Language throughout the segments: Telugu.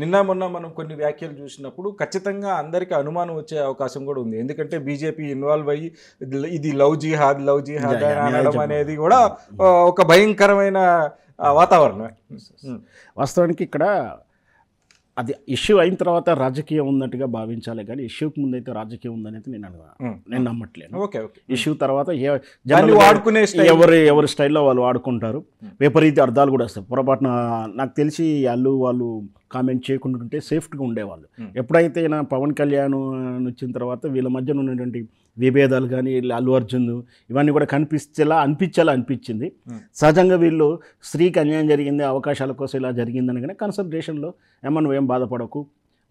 నిన్న మొన్న మనం కొన్ని వ్యాఖ్యలు చూసినప్పుడు ఖచ్చితంగా అందరికీ అనుమానం వచ్చే అవకాశం కూడా ఉంది ఎందుకంటే బీజేపీ ఇన్వాల్వ్ అయ్యి ఇది లవ్ జిహాద్ లవ్ జిహాద్ అనడం అనేది కూడా ఒక భయంకరమైన వాతావరణం వాస్తవానికి ఇక్కడ అది ఇష్యూ అయిన తర్వాత రాజకీయం ఉన్నట్టుగా భావించాలి కానీ ఇష్యూకి ముందైతే రాజకీయం ఉందనేది నేను అనుకున్నాను నేను నమ్మట్లేను ఓకే ఓకే ఇష్యూ తర్వాత ఏ వాడుకునే ఎవరు ఎవరి స్టైల్లో వాళ్ళు వాడుకుంటారు విపరీత అర్థాలు కూడా వస్తాయి పొరపాటున నాకు తెలిసి వాళ్ళు వాళ్ళు కామెంట్ చేయకుండా ఉంటే సేఫ్ట్గా ఉండేవాళ్ళు ఎప్పుడైతే నా పవన్ కళ్యాణ్ వచ్చిన తర్వాత వీళ్ళ మధ్యన ఉన్నటువంటి విభేదాలు కానీ అల్లు అర్జున్ ఇవన్నీ కూడా కనిపించేలా అనిపించేలా అనిపించింది సహజంగా వీళ్ళు స్త్రీకి అన్యాయం జరిగింది అవకాశాల కోసం ఇలా జరిగిందని కానీ కన్సల్టేషన్లో ఏమన్నా నువ్వేం బాధపడకు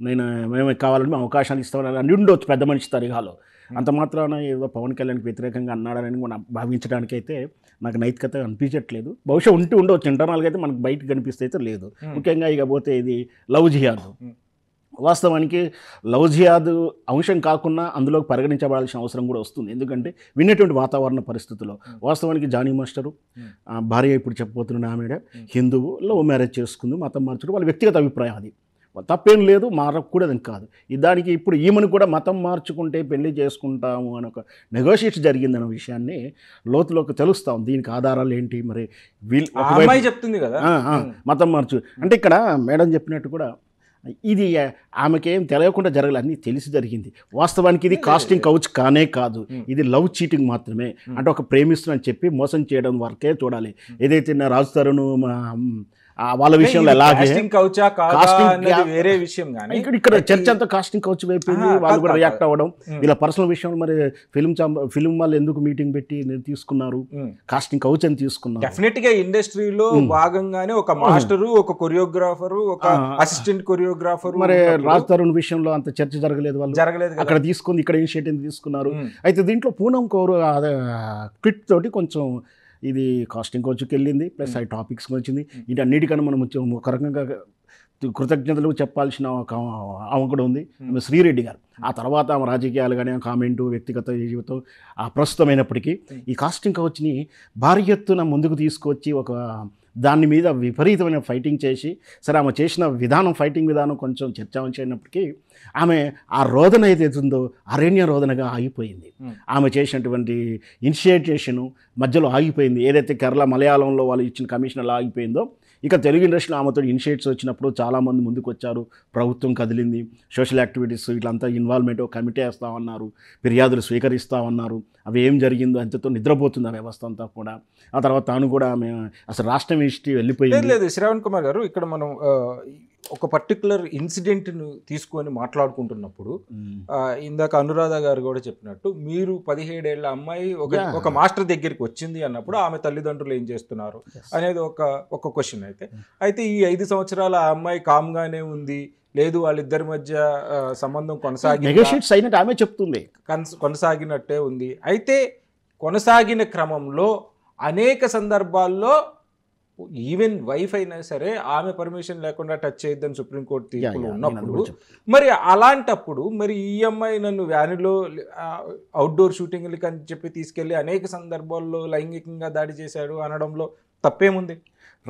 నేను మేము కావాలని అవకాశాలు ఇస్తామని అని ఉండొచ్చు పెద్ద మనిషి తరిగాలో అంత మాత్రాన ఏదో పవన్ కళ్యాణ్కి వ్యతిరేకంగా అన్నాడని మనం భావించడానికైతే నాకు నైతికత అనిపించట్లేదు బహుశా ఉంటూ ఉండవచ్చు ఇంటర్నల్గా అయితే మనకు బయటకు కనిపిస్తే అయితే లేదు ముఖ్యంగా ఇకపోతే ఇది లవ్ జియాదు వాస్తవానికి లవ్ జియాదు అంశం కాకుండా అందులో పరిగణించబడాల్సిన అవసరం కూడా వస్తుంది ఎందుకంటే విన్నటువంటి వాతావరణ పరిస్థితుల్లో వాస్తవానికి జానీ మాస్టరు భార్య ఇప్పుడు చెప్పబోతున్న ఆమెడ హిందువు లవ్ మ్యారేజ్ చేసుకుంది మతం మార్చడం వాళ్ళ వ్యక్తిగత అభిప్రాయం అది తప్పేం లేదు మారకూడదని కాదు దానికి ఇప్పుడు ఈమెను కూడా మతం మార్చుకుంటే పెళ్లి చేసుకుంటాము అని ఒక జరిగింది జరిగిందన్న విషయాన్ని లోతులోకి తెలుస్తాం దీనికి ఆధారాలు ఏంటి మరి వీళ్ళు చెప్తుంది కదా మతం మార్చు అంటే ఇక్కడ మేడం చెప్పినట్టు కూడా ఇది ఆమెకేం తెలియకుండా జరగలేదు అన్నీ తెలిసి జరిగింది వాస్తవానికి ఇది కాస్టింగ్ కౌచ్ కానే కాదు ఇది లవ్ చీటింగ్ మాత్రమే అంటే ఒక ప్రేమిస్తున్నా అని చెప్పి మోసం చేయడం వరకే చూడాలి ఏదైతే నా రాజు మా వాళ్ళ విషయంలో ఎలాగే వేరే విషయం ఇక్కడ ఇక్కడ చర్చ అంతా కాస్టింగ్ కౌచ్ అయిపోయింది వాళ్ళు కూడా రియాక్ట్ అవ్వడం వీళ్ళ పర్సనల్ విషయంలో మరి ఫిల్మ్ ఫిలిం వాళ్ళు ఎందుకు మీటింగ్ పెట్టి తీసుకున్నారు కాస్టింగ్ కౌచ్ అని తీసుకున్నారు డెఫినెట్ గా ఇండస్ట్రీలో భాగంగానే ఒక మాస్టర్ ఒక కొరియోగ్రాఫర్ ఒక అసిస్టెంట్ కొరియోగ్రాఫర్ మరి రాజ్ తరుణ్ విషయంలో అంత చర్చ జరగలేదు వాళ్ళు జరగలేదు అక్కడ తీసుకుంది ఇక్కడ ఇనిషియేటివ్ తీసుకున్నారు అయితే దీంట్లో పూనం కౌరు క్విట్ తోటి కొంచెం ఇది కాస్టింగ్ కొంచెం వెళ్ళింది ప్లస్ ఐ hmm. టాపిక్స్కి వచ్చింది అన్నిటికన్నా మనం ఒక రకంగా కృతజ్ఞతలు చెప్పాల్సిన ఒక కూడా ఉంది hmm. ఆమె శ్రీరెడ్డి గారు ఆ తర్వాత ఆమె రాజకీయాలు కానీ కామెంటు వ్యక్తిగత జీవితం ఆ ప్రస్తుతమైనప్పటికీ hmm. ఈ కాస్టింగ్ కోచ్ని భారీ ఎత్తున ముందుకు తీసుకొచ్చి ఒక దాని మీద విపరీతమైన ఫైటింగ్ చేసి సరే ఆమె చేసిన విధానం ఫైటింగ్ విధానం కొంచెం చర్చాంశమైనప్పటికీ ఆమె ఆ రోదన ఏదైతుందో అరణ్య రోదనగా ఆగిపోయింది ఆమె చేసినటువంటి ఇనిషియేటేషను మధ్యలో ఆగిపోయింది ఏదైతే కేరళ మలయాళంలో వాళ్ళు ఇచ్చిన కమిషన్ అలా ఆగిపోయిందో ఇక తెలుగు ఇండస్ట్రీలో ఆమెతో ఇనిషియేట్స్ వచ్చినప్పుడు చాలామంది ముందుకు వచ్చారు ప్రభుత్వం కదిలింది సోషల్ యాక్టివిటీస్ వీళ్ళంతా ఇన్వాల్వ్మెంట్ కమిటీ వేస్తామన్నారు ఫిర్యాదులు స్వీకరిస్తామన్నారు అవి ఏం జరిగిందో అంతతో నిద్రపోతుంది ఆ వ్యవస్థ అంతా కూడా ఆ తర్వాత తాను కూడా ఆమె అసలు రాష్ట్రం ఇష్టి వెళ్ళిపోయింది లేదు శ్రావణ్ కుమార్ గారు ఇక్కడ మనం ఒక పర్టికులర్ ఇన్సిడెంట్ను తీసుకొని మాట్లాడుకుంటున్నప్పుడు ఇందాక అనురాధ గారు కూడా చెప్పినట్టు మీరు పదిహేడేళ్ల అమ్మాయి ఒక ఒక మాస్టర్ దగ్గరికి వచ్చింది అన్నప్పుడు ఆమె తల్లిదండ్రులు ఏం చేస్తున్నారు అనేది ఒక ఒక క్వశ్చన్ అయితే అయితే ఈ ఐదు సంవత్సరాల ఆ అమ్మాయి కామ్గానే ఉంది లేదు వాళ్ళిద్దరి మధ్య సంబంధం కొనసాగి ఆమె చెప్తుంది కొనసాగినట్టే ఉంది అయితే కొనసాగిన క్రమంలో అనేక సందర్భాల్లో ఈవెన్ వైఫ్ అయినా సరే ఆమె పర్మిషన్ లేకుండా టచ్ చేయొద్దని సుప్రీంకోర్టు తీర్పులు ఉన్నప్పుడు మరి అలాంటప్పుడు మరి ఈ e అమ్మాయి నన్ను వ్యానిలో అవుట్డోర్ షూటింగ్లకి అని చెప్పి తీసుకెళ్ళి అనేక సందర్భాల్లో లైంగికంగా దాడి చేశాడు అనడంలో తప్పేముంది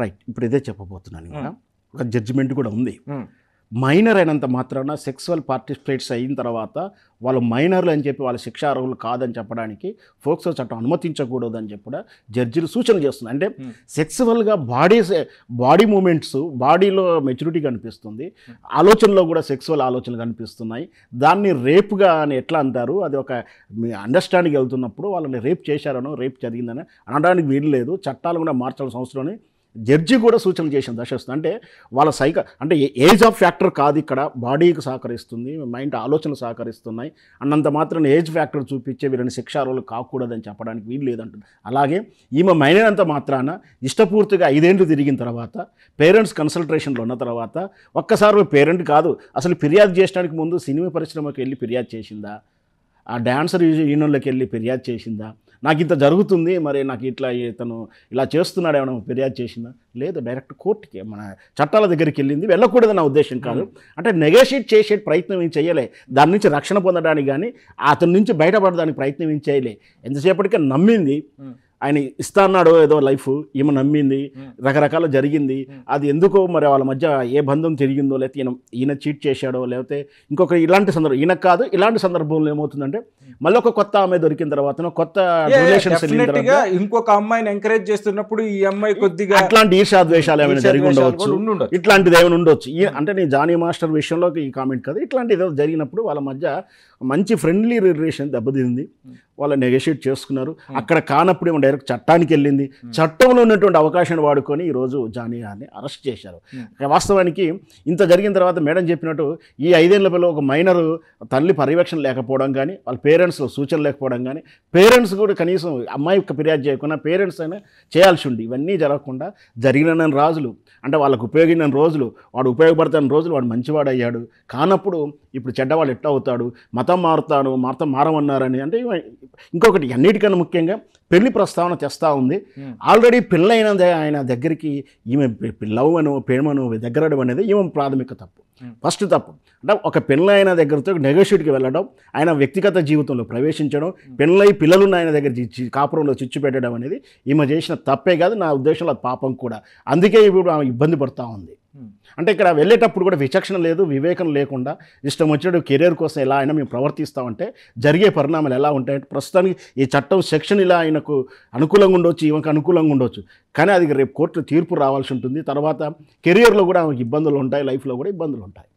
రైట్ ఇప్పుడు ఇదే చెప్పబోతున్నాను hmm. ఒక జడ్జిమెంట్ కూడా ఉంది hmm. మైనర్ అయినంత మాత్రాన సెక్సువల్ పార్టిసిపేట్స్ అయిన తర్వాత వాళ్ళు మైనర్లు అని చెప్పి వాళ్ళ శిక్షార్హులు కాదని చెప్పడానికి ఫోక్సో చట్టం అనుమతించకూడదు అని చెప్పి జడ్జిలు సూచన చేస్తుంది అంటే సెక్సువల్గా బాడీ బాడీ మూమెంట్స్ బాడీలో మెచ్యూరిటీ కనిపిస్తుంది ఆలోచనలో కూడా సెక్సువల్ ఆలోచనలు కనిపిస్తున్నాయి దాన్ని రేపుగా అని ఎట్లా అంటారు అది ఒక అండర్స్టాండింగ్ వెళ్తున్నప్పుడు వాళ్ళని రేప్ చేశారనో రేప్ జరిగిందని అనడానికి వీలు లేదు చట్టాలు కూడా మార్చాల్సిన అవసరం జడ్జి కూడా సూచన చేసింది దశస్థ అంటే వాళ్ళ సైక అంటే ఏజ్ ఆఫ్ ఫ్యాక్టర్ కాదు ఇక్కడ బాడీకి సహకరిస్తుంది మైండ్ ఆలోచనలు సహకరిస్తున్నాయి అన్నంత మాత్రం ఏజ్ ఫ్యాక్టర్ చూపించే వీళ్ళని శిక్షారోలు కాకూడదని చెప్పడానికి వీలు లేదంటుంది అలాగే ఈమె మైనంత మాత్రాన ఇష్టపూర్తిగా ఐదేళ్ళు తిరిగిన తర్వాత పేరెంట్స్ కన్సల్టేషన్లో ఉన్న తర్వాత ఒక్కసారి పేరెంట్ కాదు అసలు ఫిర్యాదు చేయడానికి ముందు సినిమా పరిశ్రమకి వెళ్ళి ఫిర్యాదు చేసిందా ఆ డాన్సర్ యూనియన్లోకి వెళ్ళి ఫిర్యాదు చేసిందా నాకు ఇంత జరుగుతుంది మరి నాకు ఇట్లా తను ఇలా చేస్తున్నాడు ఏమైనా ఫిర్యాదు చేసిందా లేదు డైరెక్ట్ కోర్టుకి మన చట్టాల దగ్గరికి వెళ్ళింది వెళ్ళకూడదు నా ఉద్దేశం కాదు అంటే నెగోషియేట్ చేసే ప్రయత్నం ఏం చేయలే దాని నుంచి రక్షణ పొందడానికి కానీ అతని నుంచి బయటపడడానికి ప్రయత్నం ఏం చేయలే ఎంతసేపటికే నమ్మింది ఆయన ఇస్తా ఏదో లైఫ్ ఈమె నమ్మింది రకరకాల జరిగింది అది ఎందుకో మరి వాళ్ళ మధ్య ఏ బంధం తిరిగిందో లేకపోతే ఈయన చీట్ చేశాడో లేకపోతే ఇంకొక ఇలాంటి సందర్భం ఈయన కాదు ఇలాంటి సందర్భంలో ఏమవుతుందంటే మళ్ళీ ఒక కొత్త ఆమె దొరికిన తర్వాత కొత్త రిలేషన్స్ ఇంకొక అమ్మాయిని ఎంకరేజ్ చేస్తున్నప్పుడు ఈ అమ్మాయి కొద్దిగా అట్లాంటి ఈర్షాద్వేషాలు ఏమైనా జరిగి ఉండవచ్చు ఇట్లాంటిది ఏమైనా ఉండొచ్చు అంటే నేను జానీ మాస్టర్ విషయంలో ఈ కామెంట్ కాదు ఇట్లాంటి ఏదో జరిగినప్పుడు వాళ్ళ మధ్య మంచి ఫ్రెండ్లీ రిలేషన్ దెబ్బతింది వాళ్ళు నెగోషియేట్ చేసుకున్నారు hmm. అక్కడ కానప్పుడు ఏమో డైరెక్ట్ చట్టానికి వెళ్ళింది hmm. చట్టంలో ఉన్నటువంటి అవకాశాన్ని వాడుకొని ఈరోజు జానీ అరెస్ట్ చేశారు hmm. వాస్తవానికి ఇంత జరిగిన తర్వాత మేడం చెప్పినట్టు ఈ ఐదేళ్ల పిల్లలు ఒక మైనరు తల్లి పర్యవేక్షణ లేకపోవడం కానీ వాళ్ళ పేరెంట్స్ సూచన లేకపోవడం కానీ పేరెంట్స్ కూడా కనీసం అమ్మాయి ఫిర్యాదు చేయకుండా పేరెంట్స్ అయినా చేయాల్సి ఉంది ఇవన్నీ జరగకుండా జరిగిన రాజులు అంటే వాళ్ళకు ఉపయోగించిన రోజులు వాడు ఉపయోగపడతాన రోజులు వాడు మంచివాడు అయ్యాడు కానప్పుడు ఇప్పుడు చెడ్డవాడు ఎట్లా అవుతాడు మతం మారుతాను మతం మారమన్నారని అంటే ఇంకొకటి అన్నిటికన్నా ముఖ్యంగా పెళ్లి ప్రస్తావన తెస్తా ఉంది ఆల్రెడీ పెళ్ళైన ఆయన దగ్గరికి ఈమె పిల్లవను పేమను దగ్గర దగ్గరడం అనేది ఈమె ప్రాథమిక తప్పు ఫస్ట్ తప్పు అంటే ఒక పెళ్ళైన దగ్గరతో నెగోషియేట్కి వెళ్ళడం ఆయన వ్యక్తిగత జీవితంలో ప్రవేశించడం పెళ్ళై పిల్లలున్న ఆయన దగ్గర కాపురంలో చిచ్చు పెట్టడం అనేది ఈమె చేసిన తప్పే కాదు నా ఉద్దేశంలో పాపం కూడా అందుకే ఇప్పుడు ఆమె ఇబ్బంది పడుతూ ఉంది అంటే ఇక్కడ వెళ్ళేటప్పుడు కూడా విచక్షణ లేదు వివేకం లేకుండా ఇష్టం వచ్చినట్టు కెరీర్ కోసం ఎలా అయినా మేము ప్రవర్తిస్తామంటే జరిగే పరిణామాలు ఎలా ఉంటాయంటే ప్రస్తుతానికి ఈ చట్టం సెక్షన్ ఇలా ఆయనకు అనుకూలంగా ఉండొచ్చు ఈమెకు అనుకూలంగా ఉండొచ్చు కానీ అది రేపు కోర్టులో తీర్పు రావాల్సి ఉంటుంది తర్వాత కెరియర్లో కూడా ఆమెకు ఇబ్బందులు ఉంటాయి లైఫ్లో కూడా ఇబ్బందులు ఉంటాయి